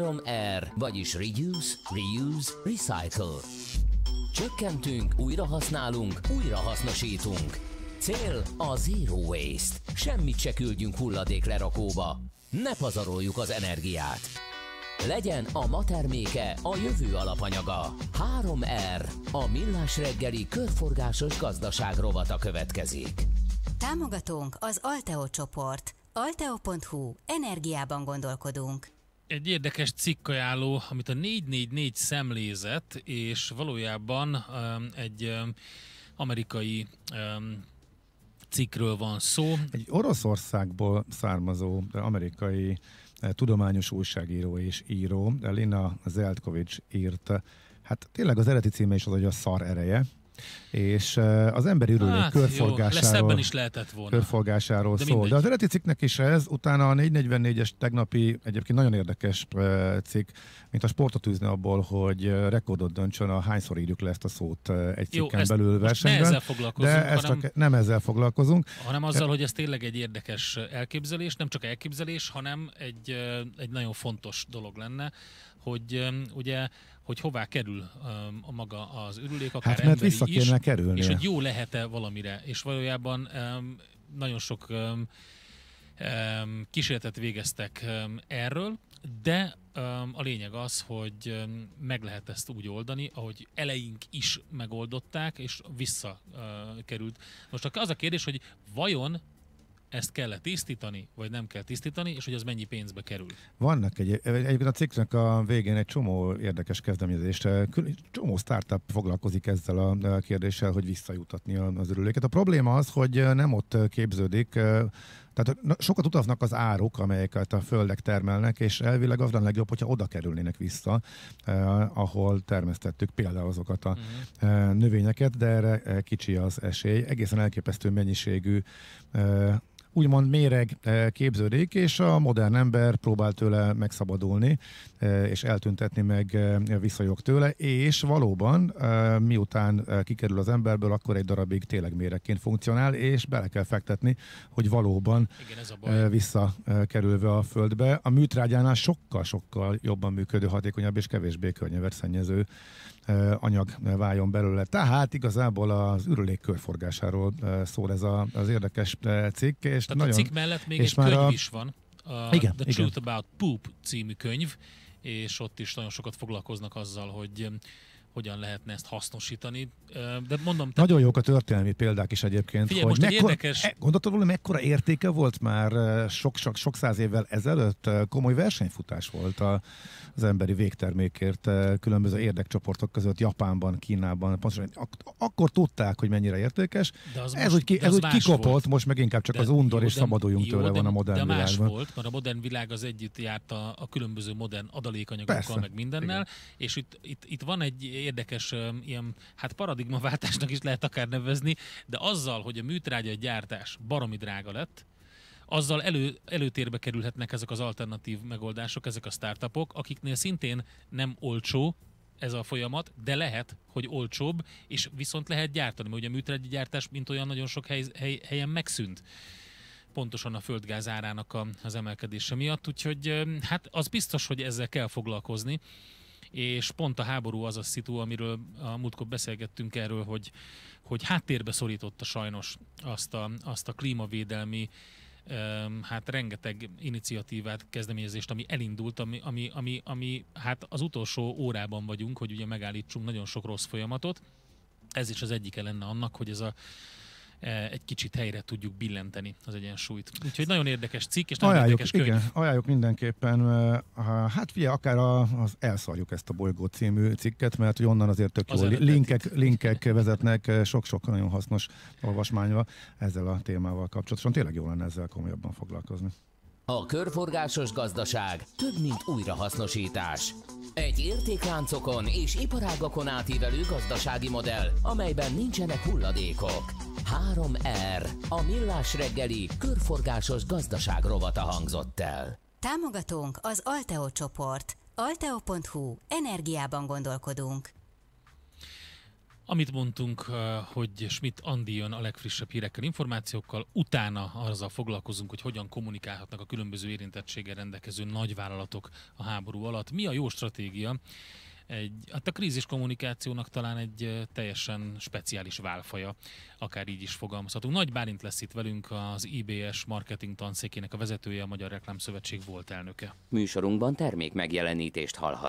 3R, vagyis Reduce, Reuse, Recycle. Csökkentünk, újrahasználunk, újrahasznosítunk. Cél a Zero Waste. Semmit se küldjünk hulladék lerakóba. Ne pazaroljuk az energiát. Legyen a ma terméke a jövő alapanyaga. 3R, a millás reggeli körforgásos gazdaság rovata következik. Támogatónk az Alteo csoport. Alteo.hu. Energiában gondolkodunk egy érdekes cikkajánló, amit a 444 szemlézett, és valójában um, egy um, amerikai um, cikkről van szó. Egy Oroszországból származó amerikai eh, tudományos újságíró és író, Lina Zeltkovics írt, hát tényleg az eredeti címe is az, hogy a szar ereje, és az emberi ürülék hát, körforgásáról, jó, is lehetett volna. körforgásáról de szól. Mindegy. De az eredeti cikknek is ez, utána a 444-es tegnapi, egyébként nagyon érdekes cikk, mint a sportot űzne abból, hogy rekordot döntsön a hányszor írjuk le ezt a szót egy jó, ezt belül versenyben. ezzel de ezt hanem, csak nem ezzel foglalkozunk. Hanem azzal, hogy ez tényleg egy érdekes elképzelés, nem csak elképzelés, hanem egy, egy nagyon fontos dolog lenne, hogy ugye, hogy hová kerül a maga az ürülék, akár hát, mert vissza is, kerülni. és hogy jó lehet-e valamire. És valójában nagyon sok kísérletet végeztek erről, de a lényeg az, hogy meg lehet ezt úgy oldani, ahogy eleink is megoldották, és visszakerült. Most az a kérdés, hogy vajon ezt kell -e tisztítani, vagy nem kell tisztítani, és hogy az mennyi pénzbe kerül. Vannak egy, egyébként a cikknek a végén egy csomó érdekes kezdeményezést, eh, csomó startup foglalkozik ezzel a eh, kérdéssel, hogy visszajutatni az örüléket. A probléma az, hogy eh, nem ott képződik, tehát sokat utaznak az áruk, amelyeket a földek termelnek, és elvileg az lenne legjobb, hogyha oda kerülnének vissza, eh, ahol termesztettük például azokat a mhm. eh, növényeket, de erre eh, kicsi az esély. Egészen elképesztő mennyiségű eh, úgymond méreg eh, képződik, és a modern ember próbál tőle megszabadulni, eh, és eltüntetni meg eh, visszajog tőle, és valóban miután kikerül az emberből, akkor egy darabig tényleg méregként funkcionál, és bele kell fektetni, hogy valóban Igen, a visszakerülve a földbe. A műtrágyánál sokkal-sokkal jobban működő, hatékonyabb és kevésbé szennyező anyag váljon belőle. Tehát igazából az ürülék körforgásáról szól ez a, az érdekes cikk. És Tehát nagyon, a cikk mellett még és egy könyv a... is van. A igen, The igen. Truth About Poop című könyv, és ott is nagyon sokat foglalkoznak azzal, hogy hogyan lehetne ezt hasznosítani. De mondom, te... Nagyon jók a történelmi példák is egyébként. Figyelj, hogy most mekkora, érdekes... E, gondoltad volna, mekkora értéke volt már sok-sok sok száz évvel ezelőtt? Komoly versenyfutás volt a, az emberi végtermékért különböző érdekcsoportok között, Japánban, Kínában. Pontosan ak- akkor tudták, hogy mennyire értékes. De az ez most, úgy, ki, ez úgy kikopott, volt. most meg inkább csak de, az undor, jó, és de, szabaduljunk jó, tőle de, van a modern de más világban. volt, mert a modern világ az együtt járt a, a különböző modern adalékanyagokkal, Persze. meg mindennel, Igen. és itt, itt, itt van egy érdekes ilyen, hát paradigmaváltásnak is lehet akár nevezni, de azzal, hogy a műtrágya gyártás baromi drága lett, azzal elő, előtérbe kerülhetnek ezek az alternatív megoldások, ezek a startupok, akiknél szintén nem olcsó, ez a folyamat, de lehet, hogy olcsóbb, és viszont lehet gyártani, mert ugye a műtrágya gyártás, mint olyan nagyon sok hely, hely, helyen megszűnt pontosan a földgáz árának a, az emelkedése miatt, úgyhogy hát az biztos, hogy ezzel kell foglalkozni, és pont a háború az a szitu, amiről a múltkor beszélgettünk erről, hogy, hogy háttérbe szorította sajnos azt a, azt a klímavédelmi hát rengeteg iniciatívát, kezdeményezést, ami elindult, ami, ami, ami, ami hát az utolsó órában vagyunk, hogy ugye megállítsunk nagyon sok rossz folyamatot. Ez is az egyike lenne annak, hogy ez a E, egy kicsit helyre tudjuk billenteni az egyensúlyt. Úgyhogy nagyon érdekes cikk, és nagyon ajánljuk, érdekes könyv. Igen, ajánljuk mindenképpen. E, hát figyelj, akár a, az Elszarjuk ezt a bolygó című cikket, mert hogy onnan azért tök az jó linkek, linkek vezetnek e, sok-sok nagyon hasznos olvasmányba ezzel a témával kapcsolatosan. Tényleg jó lenne ezzel komolyabban foglalkozni. A körforgásos gazdaság több, mint újrahasznosítás. Egy értékláncokon és iparágakon átívelő gazdasági modell, amelyben nincsenek hulladékok. 3R. Er. A millás reggeli körforgásos gazdaság rovata hangzott el. Támogatónk az Alteo csoport. Alteo.hu. Energiában gondolkodunk. Amit mondtunk, eh, hogy Schmidt Andi jön a legfrissebb hírekkel, információkkal, utána azzal foglalkozunk, hogy hogyan kommunikálhatnak a különböző érintettséggel rendelkező nagyvállalatok a háború alatt. Mi a jó stratégia? egy, hát a krízis kommunikációnak talán egy teljesen speciális válfaja, akár így is fogalmazhatunk. Nagy bárint lesz itt velünk az IBS marketing tanszékének a vezetője, a Magyar Reklámszövetség volt elnöke. Műsorunkban termék megjelenítést hallhat.